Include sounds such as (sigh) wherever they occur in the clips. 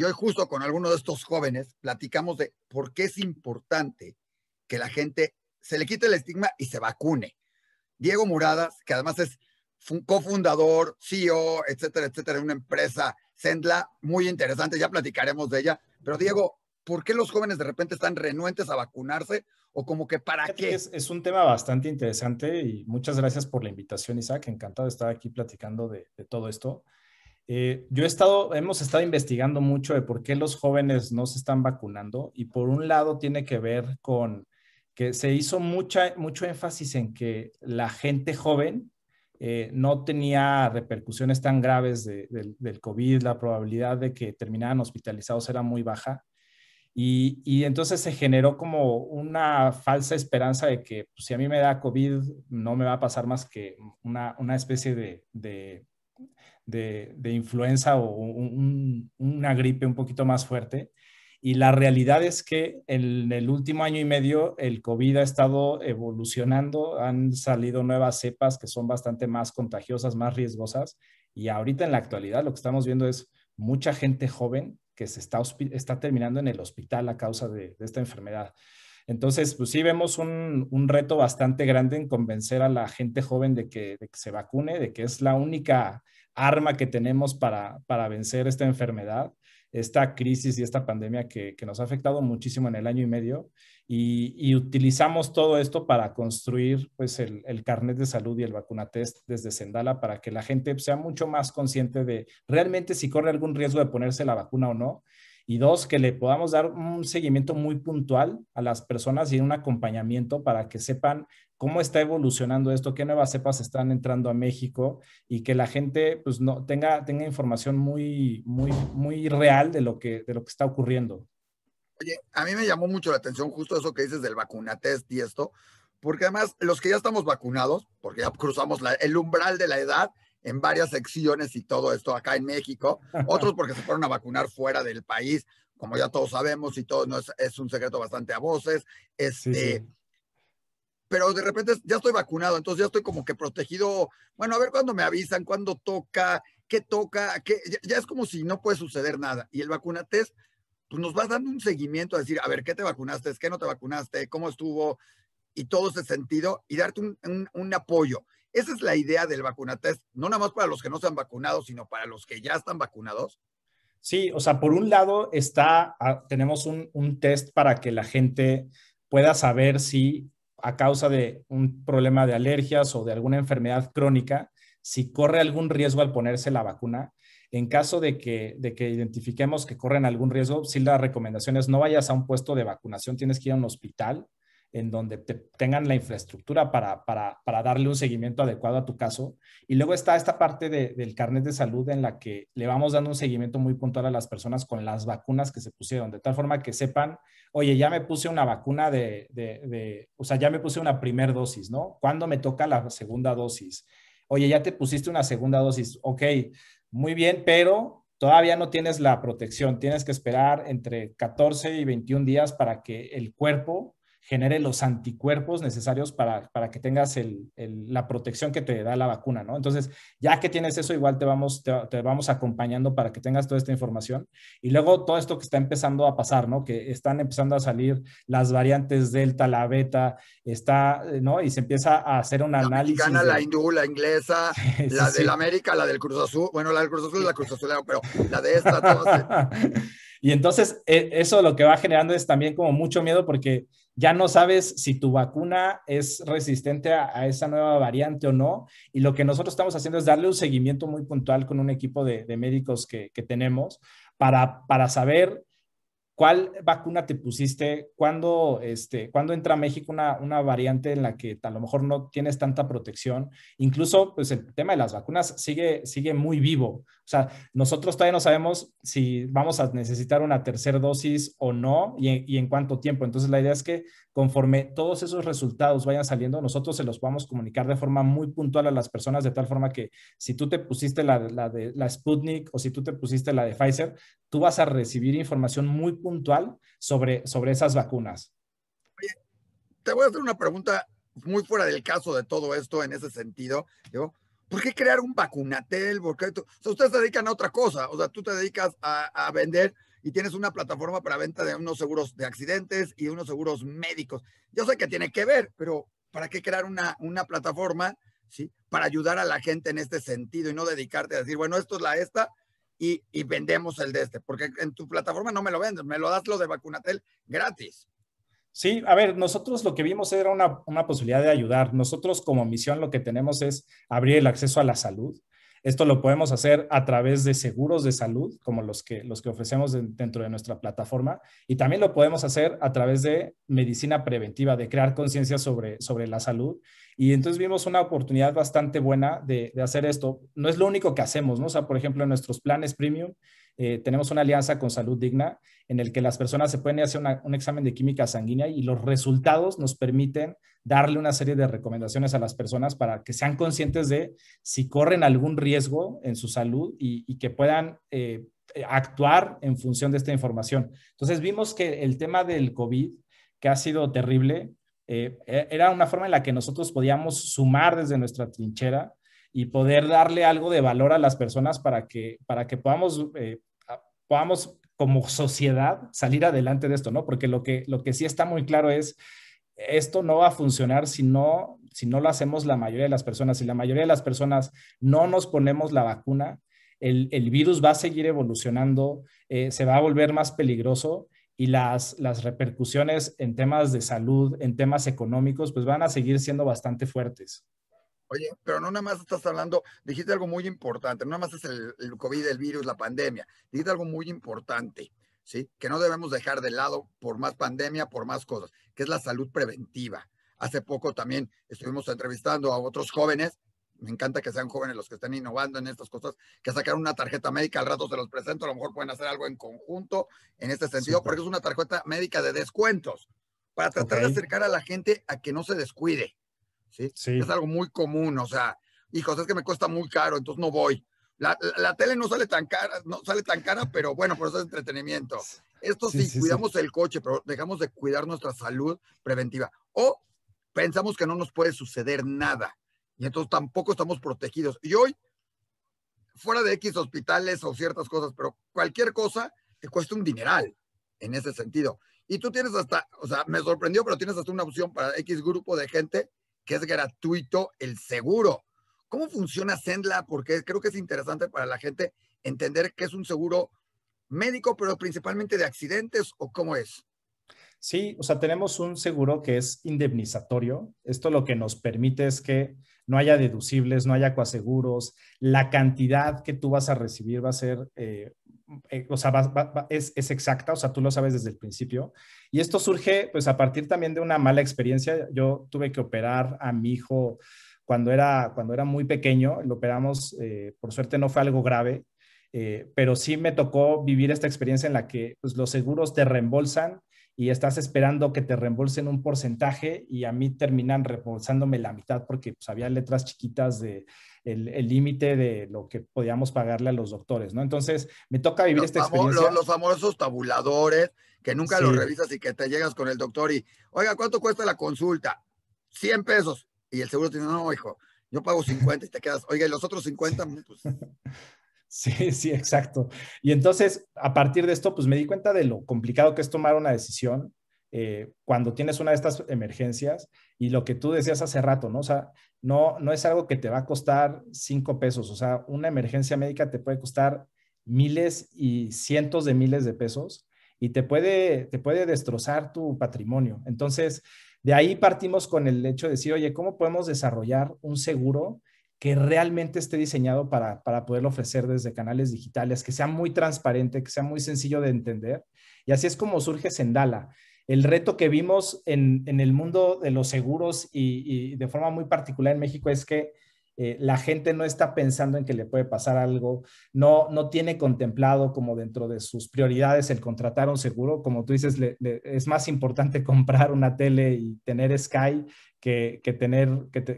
Y hoy justo con alguno de estos jóvenes platicamos de por qué es importante que la gente se le quite el estigma y se vacune. Diego Muradas, que además es cofundador, CEO, etcétera, etcétera, de una empresa, Sendla, muy interesante, ya platicaremos de ella. Pero Diego, ¿por qué los jóvenes de repente están renuentes a vacunarse? ¿O como que para qué? Es, un tema bastante interesante y muchas gracias por la invitación, Isaac. Encantado de estar aquí platicando de todo esto. Eh, yo he estado, hemos estado investigando mucho de por qué los jóvenes no se están vacunando y por un lado tiene que ver con que se hizo mucha, mucho énfasis en que la gente joven eh, no tenía repercusiones tan graves del COVID, la probabilidad de que terminaran hospitalizados era muy baja. Y, entonces se generó como una falsa esperanza de que pues, si a mí me da COVID, no me va a pasar más que una, una especie de, de, influenza o una gripe un poquito más fuerte. Y la realidad es que en el último año y medio el COVID ha estado evolucionando, han salido nuevas cepas que son bastante más contagiosas, más riesgosas. Y ahorita en la actualidad lo que estamos viendo es mucha gente joven que se está, está terminando en el hospital a causa de, esta enfermedad. Entonces, pues sí vemos un, un, reto bastante grande en convencer a la gente joven de que, de que se vacune, de que es la única arma que tenemos para, para vencer esta enfermedad, esta crisis y esta pandemia que, nos ha afectado muchísimo en el año y medio. Y, utilizamos todo esto para construir pues, el, el, carnet de salud y el vacunatest desde Sendala para que la gente sea mucho más consciente de realmente si corre algún riesgo de ponerse la vacuna o no y dos, que le podamos dar un seguimiento muy puntual a las personas y un acompañamiento para que sepan cómo está evolucionando esto, qué nuevas cepas están entrando a México y que la gente pues, no, tenga, tenga información muy, muy, muy real de lo, que, de lo que está ocurriendo. Oye, a mí me llamó mucho la atención justo eso que dices del vacunatest y esto, porque además los que ya estamos vacunados, porque ya cruzamos el umbral de la edad, en varias secciones y todo esto acá en México, (laughs) otros porque se fueron a vacunar fuera del país, como ya todos sabemos y todo no es, un secreto bastante a voces, este, pero de repente ya estoy vacunado, entonces ya estoy como que protegido, bueno, a ver cuándo me avisan, cuándo toca, qué toca, qué, ya, es como si no puede suceder nada. Y el vacunatest pues nos vas dando un seguimiento a decir, a ver, ¿qué te vacunaste? ¿Qué no te vacunaste? ¿Cómo estuvo? Y todo ese sentido, y darte un, un apoyo. Esa es la idea del vacunatest, no nada más para los que no se han vacunado, sino para los que ya están vacunados. Sí, o sea, por un lado está, ah, tenemos un, test para que la gente pueda saber si a causa de un problema de alergias o de alguna enfermedad crónica, si corre algún riesgo al ponerse la vacuna. En caso de que, de que identifiquemos que corren algún riesgo, si la recomendación es no vayas a un puesto de vacunación, tienes que ir a un hospital en donde tengan la infraestructura para, darle un seguimiento adecuado a tu caso. Y luego está esta parte del carnet de salud en la que le vamos dando un seguimiento muy puntual a las personas con las vacunas que se pusieron, de tal forma que sepan, oye, ya me puse una vacuna de, de o sea, ya me puse una primer dosis, ¿no? ¿Cuándo me toca la segunda dosis? Oye, ya te pusiste una segunda dosis, ok, muy bien, pero todavía no tienes la protección, tienes que esperar entre 14 y 21 días para que el cuerpo genere los anticuerpos necesarios para, para que tengas el, la protección que te da la vacuna, ¿no? Entonces, ya que tienes eso, igual te vamos, te, vamos acompañando para que tengas toda esta información. Y luego todo esto que está empezando a pasar, ¿no? Que están empezando a salir las variantes delta, la beta, está, eh, ¿no? Y se empieza a hacer un análisis. Mexicana, La hindú, la inglesa, (laughs) la del América, la del Cruz Azul, bueno, la del Cruz Azul es la Cruz Azul, pero la de esta, eh. (laughs) Y entonces, eh, eso lo que va generando es también como mucho miedo porque ya no sabes si tu vacuna es resistente a, esa nueva variante o no. Y lo que nosotros estamos haciendo es darle un seguimiento muy puntual con un equipo de, médicos que, tenemos para, para saber ¿Cuál vacuna te pusiste? ¿Cuándo, este, entra a México una, variante en la que a lo mejor no tienes tanta protección? Incluso, pues el tema de las vacunas sigue, sigue muy vivo. O sea, nosotros todavía no sabemos si vamos a necesitar una tercera dosis o no y, en cuánto tiempo. Entonces, la idea es que conforme todos esos resultados vayan saliendo, nosotros se los podamos comunicar de forma muy puntual a las personas, de tal forma que si tú te pusiste la, de la Sputnik o si tú te pusiste la de Pfizer, tú vas a recibir información muy puntual sobre, sobre esas vacunas. Oye, te voy a hacer una pregunta muy fuera del caso de todo esto en ese sentido. Yo, ¿Por qué crear un vacunatel? Porque ustedes se dedican a otra cosa. O sea, tú te dedicas a, a vender y tienes una plataforma para venta de unos seguros de accidentes y unos seguros médicos. Yo sé que tiene que ver, pero ¿para qué crear una, una plataforma ¿sí? para ayudar a la gente en este sentido y no dedicarte a decir, bueno, esto es la esta y, vendemos el de este, porque en tu plataforma no me lo vendes, me lo das lo de Vacunatel gratis. Sí, a ver, nosotros lo que vimos era una, una posibilidad de ayudar. Nosotros como misión lo que tenemos es abrir el acceso a la salud, esto lo podemos hacer a través de seguros de salud, como los que, los que ofrecemos dentro de nuestra plataforma, y también lo podemos hacer a través de medicina preventiva, de crear conciencia sobre, sobre la salud. Y entonces vimos una oportunidad bastante buena de, hacer esto. No es lo único que hacemos, ¿no? O sea, por ejemplo, en nuestros planes premium eh, tenemos una alianza con Salud Digna en el que las personas se pueden hacer un examen de química sanguínea y los resultados nos permiten darle una serie de recomendaciones a las personas para que sean conscientes de si corren algún riesgo en su salud y, que puedan eh, actuar en función de esta información. Entonces vimos que el tema del COVID, que ha sido terrible, eh, e, era una forma en la que nosotros podíamos sumar desde nuestra trinchera y poder darle algo de valor a las personas para que, para que podamos podamos como sociedad salir adelante de esto, ¿no? Porque lo que, lo que sí está muy claro es, esto no va a funcionar si no, lo hacemos la mayoría de las personas. Si la mayoría de las personas no nos ponemos la vacuna, el, virus va a seguir evolucionando, eh, se va a volver más peligroso y las, las repercusiones en temas de salud, en temas económicos, pues van a seguir siendo bastante fuertes. Oye, pero no nada más estás hablando, dijiste algo muy importante, no nada más es el, COVID, el virus, la pandemia, dijiste algo muy importante, ¿sí? Que no debemos dejar de lado por más pandemia, por más cosas, que es la salud preventiva. Hace poco también estuvimos entrevistando a otros jóvenes me encanta que sean jóvenes los que están innovando en estas cosas, que sacaron una tarjeta médica, al rato se los presento, a lo mejor pueden hacer algo en conjunto en este sentido, porque es una tarjeta médica de descuentos, para tratar de acercar a la gente a que no se descuide, es algo muy común, o sea, hijos, es que me cuesta muy caro, entonces no voy. La, tele no sale tan cara, no sale tan cara, pero bueno, por eso es entretenimiento. Esto sí, sí cuidamos el coche, pero dejamos de cuidar nuestra salud preventiva. O pensamos que no nos puede suceder nada y entonces tampoco estamos protegidos. Y hoy, fuera de X hospitales o ciertas cosas, pero cualquier cosa te cuesta un dineral en ese sentido. Y tú tienes hasta, o sea, me sorprendió, pero tienes hasta una opción para X grupo de gente que es gratuito el seguro. ¿Cómo funciona Sendla? Porque creo que es interesante para la gente entender que es un seguro médico, pero principalmente de accidentes o cómo es. Sí, o sea, tenemos un seguro que es indemnizatorio. Esto lo que nos permite es que no haya deducibles, no haya coaseguros, la cantidad que tú vas a recibir va a ser, eh, eh, o sea, es, exacta, o sea, tú lo sabes desde el principio. Y esto surge, pues, a partir también de una mala experiencia. Yo tuve que operar a mi hijo cuando era, cuando era muy pequeño, lo operamos, eh, por suerte no fue algo grave, pero sí me tocó vivir esta experiencia en la que pues, los seguros te reembolsan y estás esperando que te reembolsen un porcentaje y a mí terminan reembolsándome la mitad porque pues, había letras chiquitas de el límite de lo que podíamos pagarle a los doctores, ¿no? Entonces, me toca vivir este. esta experiencia. Los, famosos tabuladores que nunca lo los revisas y que te llegas con el doctor y, oiga, ¿cuánto cuesta la consulta? 100 pesos. Y el seguro te dice, no, hijo, yo pago 50 y te quedas, oiga, y los otros 50, pues... Sí, sí, exacto. Y entonces, a partir de esto, pues me di cuenta de lo complicado que es tomar una decisión eh, cuando tienes una de estas emergencias y lo que tú decías hace rato, ¿no? O sea, no, no es algo que te va a costar cinco pesos, o sea, una emergencia médica te puede costar miles y cientos de miles de pesos y te puede, te puede destrozar tu patrimonio. Entonces, de ahí partimos con el hecho de decir, oye, ¿cómo podemos desarrollar un seguro que realmente esté diseñado para, para poderlo ofrecer desde canales digitales, que sea muy transparente, que sea muy sencillo de entender. Y así es como surge Sendala. El reto que vimos en, el mundo de los seguros y, de forma muy particular en México es que eh, la gente no está pensando en que le puede pasar algo, no, no tiene contemplado como dentro de sus prioridades el contratar un seguro, como tú dices, es más importante (laughs) comprar una tele y tener Sky que, tener,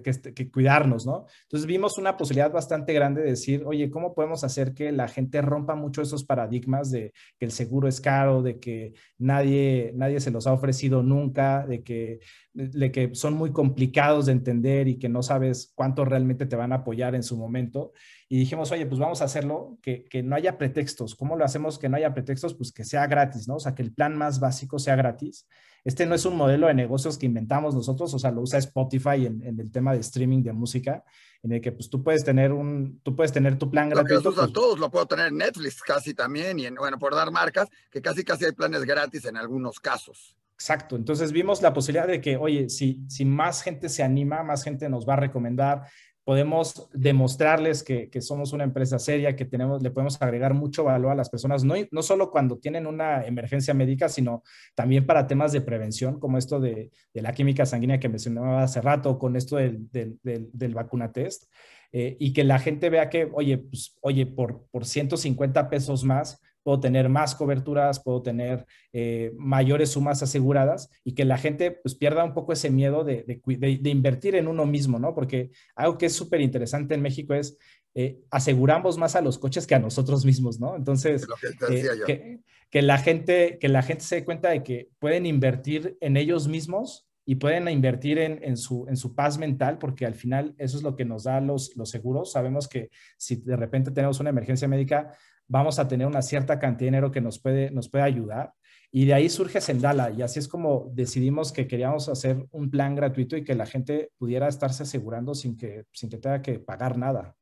este, que, cuidarnos, ¿no? Entonces vimos una posibilidad bastante grande de decir, oye, ¿cómo podemos hacer que la gente rompa mucho esos paradigmas de que el seguro es caro, de que nadie, nadie se los ha ofrecido nunca, de que, de que son muy complicados de entender y que no sabes cuánto realmente te van a apoyar en su momento? Y dijimos, oye, pues vamos a hacerlo, que, que no haya pretextos. ¿Cómo lo hacemos que no haya pretextos? Pues que sea gratis, ¿no? O sea, que el plan más básico sea gratis. Este no es un modelo de negocios que inventamos nosotros, o sea, lo usa Spotify en, el tema de streaming de música, en el que pues tú puedes tener un, tú puedes tener tu plan lo gratuito. Pues, todos, lo puedo tener en Netflix casi también y bueno, por dar marcas, que casi casi hay planes gratis en algunos casos. Exacto. Entonces vimos la posibilidad de que, oye, si, si más gente se anima, más gente nos va a recomendar, podemos demostrarles que, que, somos una empresa seria, que tenemos, le podemos agregar mucho valor a las personas, no, no solo cuando tienen una emergencia médica, sino también para temas de prevención, como esto de, de la química sanguínea que mencionaba hace rato, con esto del, del, del, vacunatest, eh, y que la gente vea que, oye, pues, oye, por, por 150 pesos más, puedo tener más coberturas, puedo tener eh, mayores sumas aseguradas y que la gente pues pierda un poco ese miedo de, de, invertir en uno mismo, ¿no? Porque algo que es súper interesante en México es eh, aseguramos más a los coches que a nosotros mismos, ¿no? Entonces, eh, que, que, la gente, que la gente se dé cuenta de que pueden invertir en ellos mismos y pueden invertir en, en, su, en su paz mental, porque al final eso es lo que nos da los, los seguros. Sabemos que si de repente tenemos una emergencia médica, vamos a tener una cierta cantidad de dinero que nos puede, nos puede ayudar. Y de ahí surge Sendala y así es como decidimos que queríamos hacer un plan gratuito y que la gente pudiera estarse asegurando sin que, sin que tenga que pagar nada.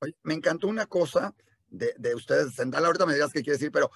Oye, me encantó una cosa de, de ustedes, Sendala, ahorita me dirás qué quiere decir, pero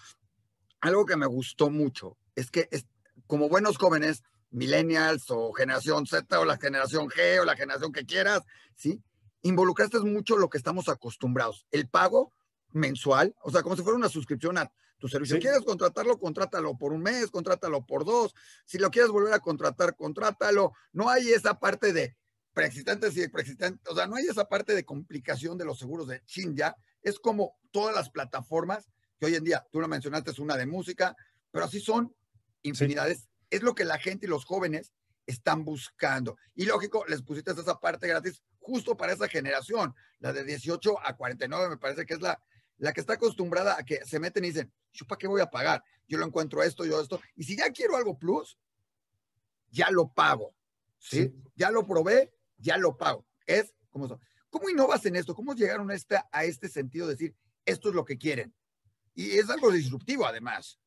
algo que me gustó mucho es que es, como buenos jóvenes, millennials o generación Z o la generación G o la generación que quieras, ¿sí? Involucraste mucho lo que estamos acostumbrados, el pago mensual, o sea, como si fuera una suscripción a tu servicio. Si quieres contratarlo, contrátalo por un mes, contrátalo por dos. Si lo quieres volver a contratar, contrátalo. No hay esa parte de preexistentes y preexistentes, o sea, no hay esa parte de complicación de los seguros de chin ya. Es como todas las plataformas que hoy en día, tú lo mencionaste, es una de música, pero así son infinidades. Es lo que la gente y los jóvenes están buscando. Y lógico, les pusiste esa parte gratis justo para esa generación, la de 18 a 49, me parece que es la la que está acostumbrada a que se meten y dicen, ¿yo para qué voy a pagar? Yo lo encuentro esto, yo esto. Y si ya quiero algo plus, ya lo pago. ¿sí? Ya lo probé, ya lo pago. Es como eso. ¿Cómo innovas en esto? ¿Cómo llegaron a este, a este sentido de decir, esto es lo que quieren? Y es algo disruptivo además.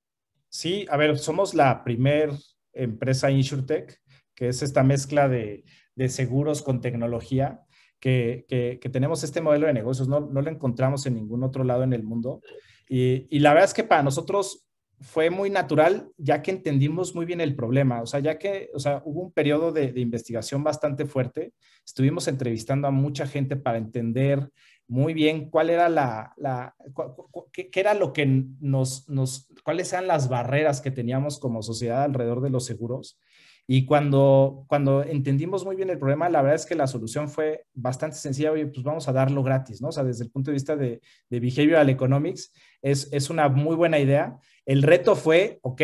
Sí, a ver, somos la primera empresa InsurTech, que es esta mezcla de, de seguros con tecnología que, tenemos este modelo de negocios, no, lo encontramos en ningún otro lado en el mundo. Y, la verdad es que para nosotros fue muy natural, ya que entendimos muy bien el problema, o sea, ya que hubo un periodo de, investigación bastante fuerte, estuvimos entrevistando a mucha gente para entender muy bien cuál era la, la era lo que nos, nos, cuáles eran las barreras que teníamos como sociedad alrededor de los seguros. Y cuando, cuando entendimos muy bien el problema, la verdad es que la solución fue bastante sencilla, oye, pues vamos a darlo gratis, ¿no? O sea, desde el punto de vista de, de behavioral economics, es, es una muy buena idea. El reto fue, ok,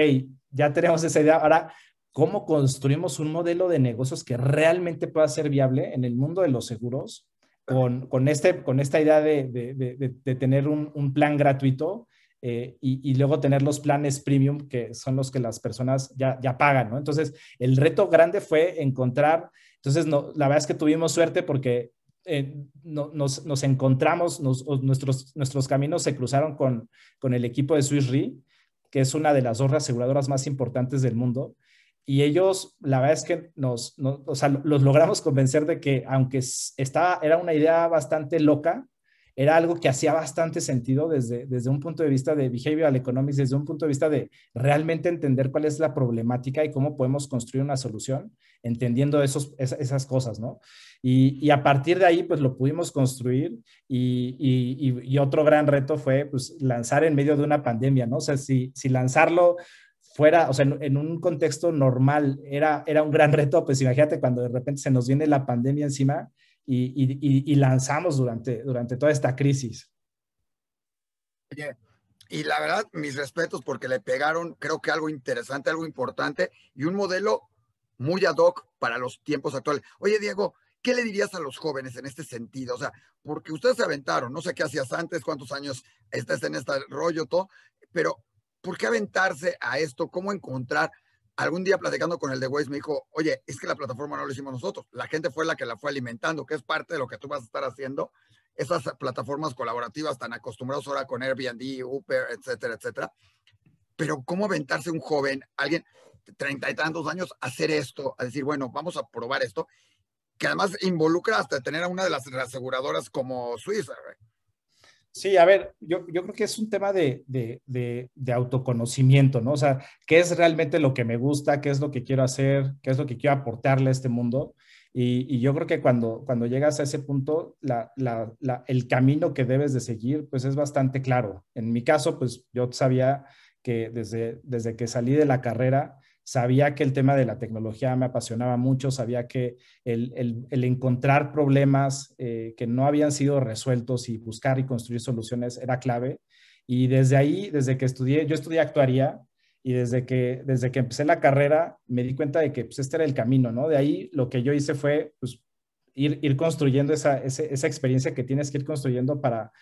ya tenemos esa idea, ahora cómo construimos un modelo de negocios que realmente pueda ser viable en el mundo de los seguros con, con este, con esta idea de, de, tener un, un, plan gratuito eh, y, luego tener los planes premium, que son los que las personas ya, ya pagan, ¿no? Entonces, el reto grande fue encontrar, entonces, no, la verdad es que tuvimos suerte porque eh, nos, encontramos, nuestros, caminos se cruzaron con, el equipo de Swiss Re, que es una de las dos aseguradoras más importantes del mundo. Y ellos, la verdad es que nos, o sea, los logramos convencer de que aunque está era una idea bastante loca, era algo que hacía bastante sentido desde, desde un punto de vista de behavioral economics, desde un punto de vista de realmente entender cuál es la problemática y cómo podemos construir una solución entendiendo esos, esas cosas, ¿no? Y, a partir de ahí, pues lo pudimos construir y, otro gran reto fue, pues, lanzar en medio de una pandemia, ¿no? O sea, si, si lanzarlo fuera, o sea, en, un contexto normal era, era un gran reto, pues imagínate cuando de repente se nos viene la pandemia encima, y, lanzamos durante, durante toda esta crisis. Oye, Y la verdad, mis respetos porque le pegaron, creo que algo interesante, algo importante y un modelo muy ad hoc para los tiempos actuales. Oye, Diego, ¿qué le dirías a los jóvenes en este sentido? O sea, porque ustedes se aventaron, no sé qué hacías antes, cuántos años estás en este rollo, todo, pero ¿por qué aventarse a esto? ¿Cómo encontrar algún día platicando con el de Waze me dijo, oye, es que la plataforma no lo hicimos nosotros, la gente fue la que la fue alimentando, que es parte de lo que tú vas a estar haciendo. Esas plataformas colaborativas tan acostumbrados ahora con Airbnb, Uber, etcétera, etcétera. Pero ¿cómo aventarse un joven, alguien de treinta y tantos años, a hacer esto, a decir, bueno, vamos a probar esto, que además involucra hasta tener a una de las aseguradoras como Swiss, Sí, a ver, yo, yo, creo que es un tema de, de, de, autoconocimiento, ¿no? O sea, ¿qué es realmente lo que me gusta? ¿Qué es lo que quiero hacer? ¿Qué es lo que quiero aportarle a este mundo? Y, yo creo que cuando, cuando llegas a ese punto, la, la, el camino que debes de seguir, pues es bastante claro. En mi caso, pues yo sabía que desde, desde que salí de la carrera, sabía que el tema de la tecnología me apasionaba mucho, sabía que el, encontrar problemas eh, que no habían sido resueltos y buscar y construir soluciones era clave. Y desde ahí, desde que estudié, yo estudié actuaría y desde que, desde que empecé la carrera me di cuenta de que pues, este era el camino, ¿no? De ahí lo que yo hice fue pues, ir, construyendo esa experiencia que tienes que ir construyendo para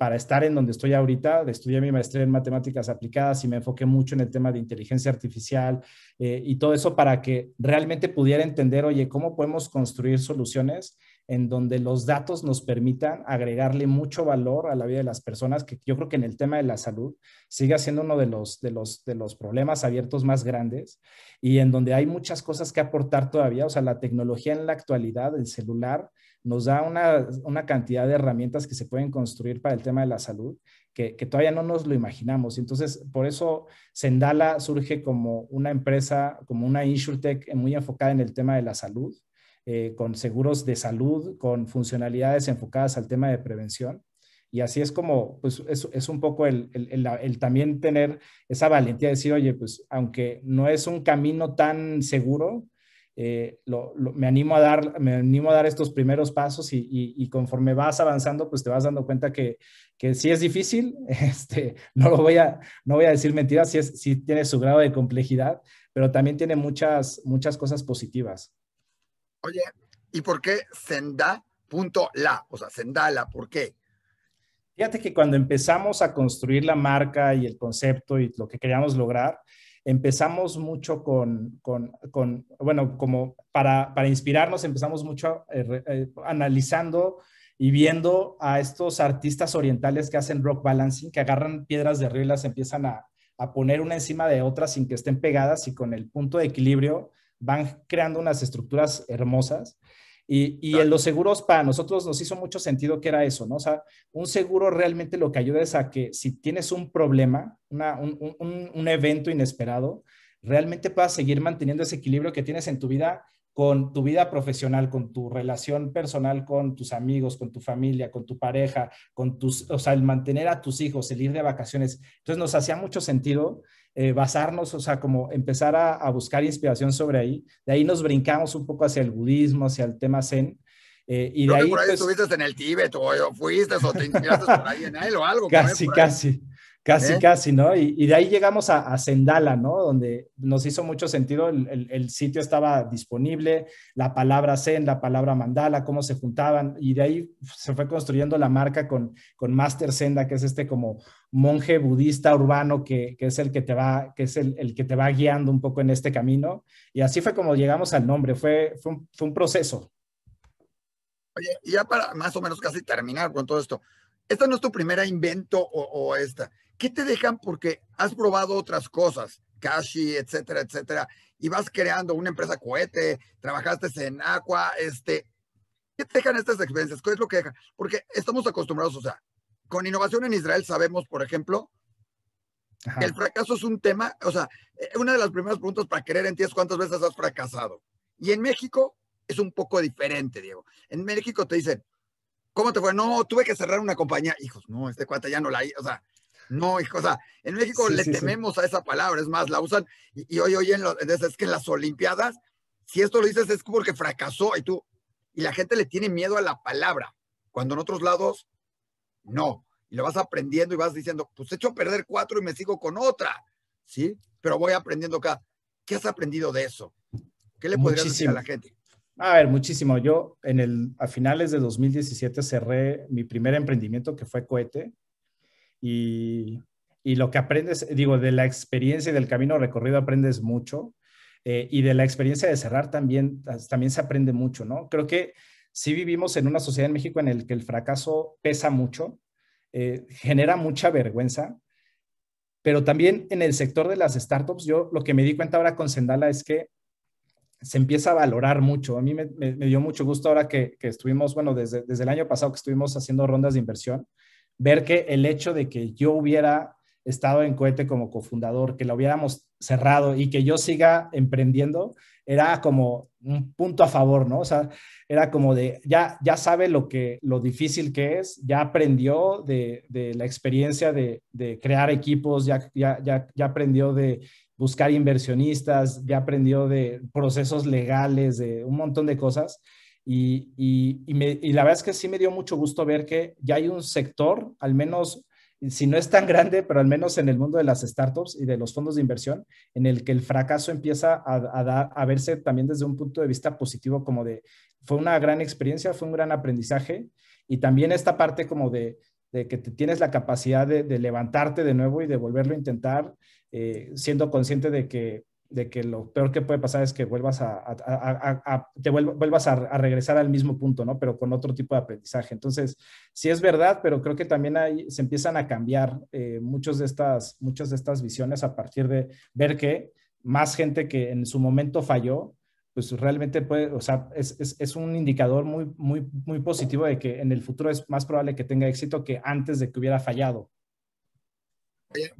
para estar en donde estoy ahorita. Estudié mi maestría en matemáticas aplicadas y me enfoqué mucho en el tema de inteligencia artificial eh, y todo eso para que realmente pudiera entender, oye, ¿cómo podemos construir soluciones en donde los datos nos permitan agregarle mucho valor a la vida de las personas? Que yo creo que en el tema de la salud sigue siendo uno de los, de los, de los problemas abiertos más grandes y en donde hay muchas cosas que aportar todavía. O sea, la tecnología en la actualidad, el celular nos da una, cantidad de herramientas que se pueden construir para el tema de la salud que, todavía no nos lo imaginamos. Entonces, por eso Sendala surge como una empresa, como una insurtech muy enfocada en el tema de la salud, eh, con seguros de salud, con funcionalidades enfocadas al tema de prevención. Y así es como, pues es, un poco el, el, también tener esa valentía de decir, oye, pues aunque no es un camino tan seguro, eh, lo, me, animo a dar, me animo a dar estos primeros pasos y, conforme vas avanzando, pues te vas dando cuenta que, que sí es difícil, (laughs) este, no, lo voy a, no voy a decir mentiras, sí, es, sí tiene su grado de complejidad, pero también tiene muchas, muchas cosas positivas. Oye, ¿y por qué Senda.la? O sea, Sendala, ¿por qué? Fíjate que cuando empezamos a construir la marca y el concepto y lo que queríamos lograr, empezamos mucho con, bueno, como para, inspirarnos, empezamos mucho eh, eh, analizando y viendo a estos artistas orientales que hacen rock balancing, que agarran piedras de río y las empiezan a, a poner una encima de otra sin que estén pegadas y con el punto de equilibrio van creando unas estructuras hermosas. Y, en los seguros, para nosotros nos hizo mucho sentido que era eso, ¿no? O sea, un seguro realmente lo que ayuda es a que si tienes un problema, una, un, un, un evento inesperado, realmente puedas seguir manteniendo ese equilibrio que tienes en tu vida con tu vida profesional, con tu relación personal con tus amigos, con tu familia, con tu pareja, con tus, o sea, el mantener a tus hijos, el ir de vacaciones. Entonces nos hacía mucho sentido eh, basarnos, o sea, como empezar a, buscar inspiración sobre ahí. De ahí nos brincamos un poco hacia el budismo, hacia el tema zen. Eh, y de ahí, por ahí pues estuviste en el Tíbet o fuiste o te inspiraste por ahí en él o algo. Casi, casi. Casi, casi, ¿no? Y, de ahí llegamos a, a, Sendala, ¿no? Donde nos hizo mucho sentido, el, sitio estaba disponible, la palabra Zen, la palabra Mandala, cómo se juntaban, y de ahí se fue construyendo la marca con, con Master Senda, que es este como monje budista urbano que, es el que te va, que es el, que te va guiando un poco en este camino. Y así fue como llegamos al nombre, fue, un, proceso. Oye, ya para más o menos casi terminar con todo esto, esta no es tu primera invento o esta ¿qué te dejan? Porque has probado otras cosas, Cashi, etcétera, etcétera, y vas creando una empresa cohete, trabajaste en Aqua, este, ¿qué te dejan estas experiencias? ¿Qué es lo que dejan? Porque estamos acostumbrados, o sea, con innovación en Israel sabemos, por ejemplo, que el fracaso es un tema, o sea, eh, una de las primeras preguntas para querer en ti es cuántas veces has fracasado. Y en México es un poco diferente, Diego. En México te dicen, ¿cómo te fue? No, tuve que cerrar una compañía. Hijos, no, este cuate ya no la... O sea, no, hijo, o sea, en México le tememos a esa palabra, es más, la usan y, hoy, hoy en es que en las Olimpiadas, si esto lo dices es porque fracasó y tú, y la gente le tiene miedo a la palabra, cuando en otros lados, no, y lo vas aprendiendo y vas diciendo, pues he hecho perder cuatro y me sigo con otra, ¿sí? Pero voy aprendiendo acá. ¿Qué has aprendido de eso? ¿Qué le podrías decir a la gente? A ver, muchísimo. Yo en el, a finales de 2017 cerré mi primer emprendimiento que fue cohete y, lo que aprendes, digo, de la experiencia y del camino recorrido aprendes mucho. Eh, y de la experiencia de cerrar también, también se aprende mucho, ¿no? Creo que sí vivimos en una sociedad en México en el que el fracaso pesa mucho, eh, genera mucha vergüenza, pero también en el sector de las startups, yo lo que me di cuenta ahora con Sendala es que se empieza a valorar mucho. A mí me, dio mucho gusto ahora que, estuvimos, bueno, desde el año pasado que estuvimos haciendo rondas de inversión, ver que el hecho de que yo hubiera estado en cohete como cofundador, que lo hubiéramos cerrado y que yo siga emprendiendo, era como un punto a favor, ¿no? O sea, era como de, ya, ya sabe lo, que, lo difícil que es, ya aprendió de, de la experiencia de, de crear equipos, ya, ya, ya, ya, aprendió de buscar inversionistas, ya aprendió de procesos legales, de un montón de cosas. Y, la verdad es que sí me dio mucho gusto ver que ya hay un sector, al menos, si no es tan grande, pero al menos en el mundo de las startups y de los fondos de inversión, en el que el fracaso empieza a, verse también desde un punto de vista positivo, como de, fue una gran experiencia, fue un gran aprendizaje, y también esta parte como de, que tienes la capacidad de, levantarte de nuevo y de volverlo a intentar, eh, siendo consciente de que de que lo peor que puede pasar es que vuelvas a, te vuelvas a, regresar al mismo punto, ¿no? Pero con otro tipo de aprendizaje. Entonces, sí es verdad, pero creo que también se empiezan a cambiar eh, muchas de estas, muchas de estas visiones a partir de ver que más gente que en su momento falló, pues realmente puede, o es, es, un indicador muy, muy, muy positivo de que en el futuro es más probable que tenga éxito que antes de que hubiera fallado. Eh,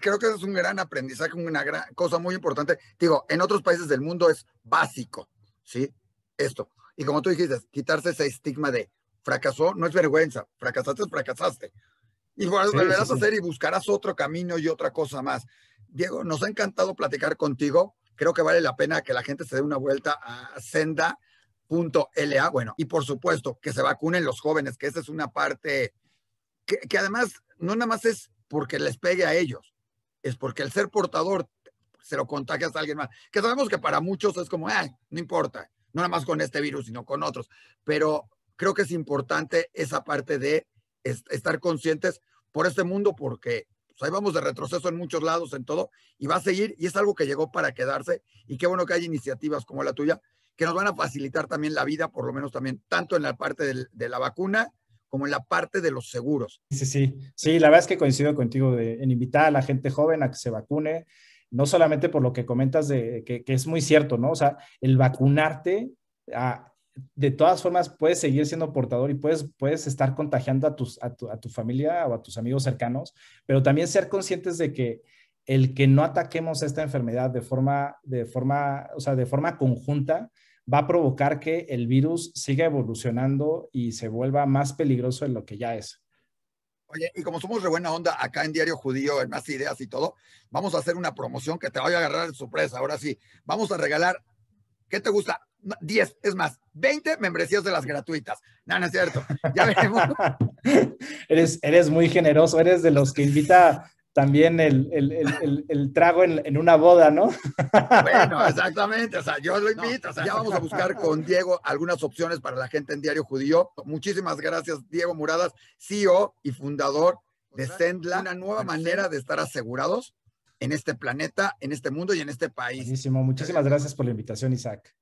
creo que es un gran aprendizaje, una gran cosa muy importante. Digo, en otros países del mundo es básico, ¿sí? Esto. Y como tú dijiste, quitarse ese estigma de fracasó no es vergüenza, fracasaste, fracasaste. Y bueno, volverás a hacer y buscarás otro camino y otra cosa más. Diego, nos ha encantado platicar contigo. Creo que vale la pena que la gente se dé una vuelta a senda.la. Bueno, y por supuesto, que se vacunen los jóvenes, que esa es una parte que además no nada más es porque les pegue a ellos, es porque el ser portador se lo contagia a alguien más, que sabemos que para muchos es como, no importa, no nada más con este virus, sino con otros, pero creo que es importante esa parte de estar conscientes por este mundo porque pues, ahí vamos de retroceso en muchos lados, en todo, y va a seguir, y es algo que llegó para quedarse, y qué bueno que hay iniciativas como la tuya que nos van a facilitar también la vida, por lo menos también, tanto en la parte de la vacuna, como en la parte de los seguros. Sí, sí, sí, la verdad es que coincido contigo en invitar a la gente joven a que se vacune, no solamente por lo que comentas de que, es muy cierto, ¿no? O sea, el vacunarte ah, de todas formas puedes seguir siendo portador y puedes, puedes estar contagiando a, tus, a, tu, familia o a tus amigos cercanos, pero también ser conscientes de que el que no ataquemos esta enfermedad de forma, de forma, o sea, de forma conjunta va a provocar que el virus siga evolucionando y se vuelva más peligroso en lo que ya es. Oye, y como somos de buena onda acá en Diario Judío, en Más Ideas y todo, vamos a hacer una promoción que te vaya a agarrar de sorpresa. Ahora sí, vamos a regalar, ¿qué te gusta? 10, es más, 20 membresías de las gratuitas. Nana, es cierto. Ya veremos. (laughs) eres, eres muy generoso, eres de los que invita también el, trago en, una boda, ¿no? Bueno, exactamente, o sea, yo lo invito, o sea, ya vamos a buscar con Diego algunas opciones para la gente en Diario Judío. Muchísimas gracias, Diego Muradas, CEO y fundador de pues, Sendla, una nueva manera de estar asegurados en este planeta, en este mundo y en este país. muchísimas gracias por la invitación, Isaac.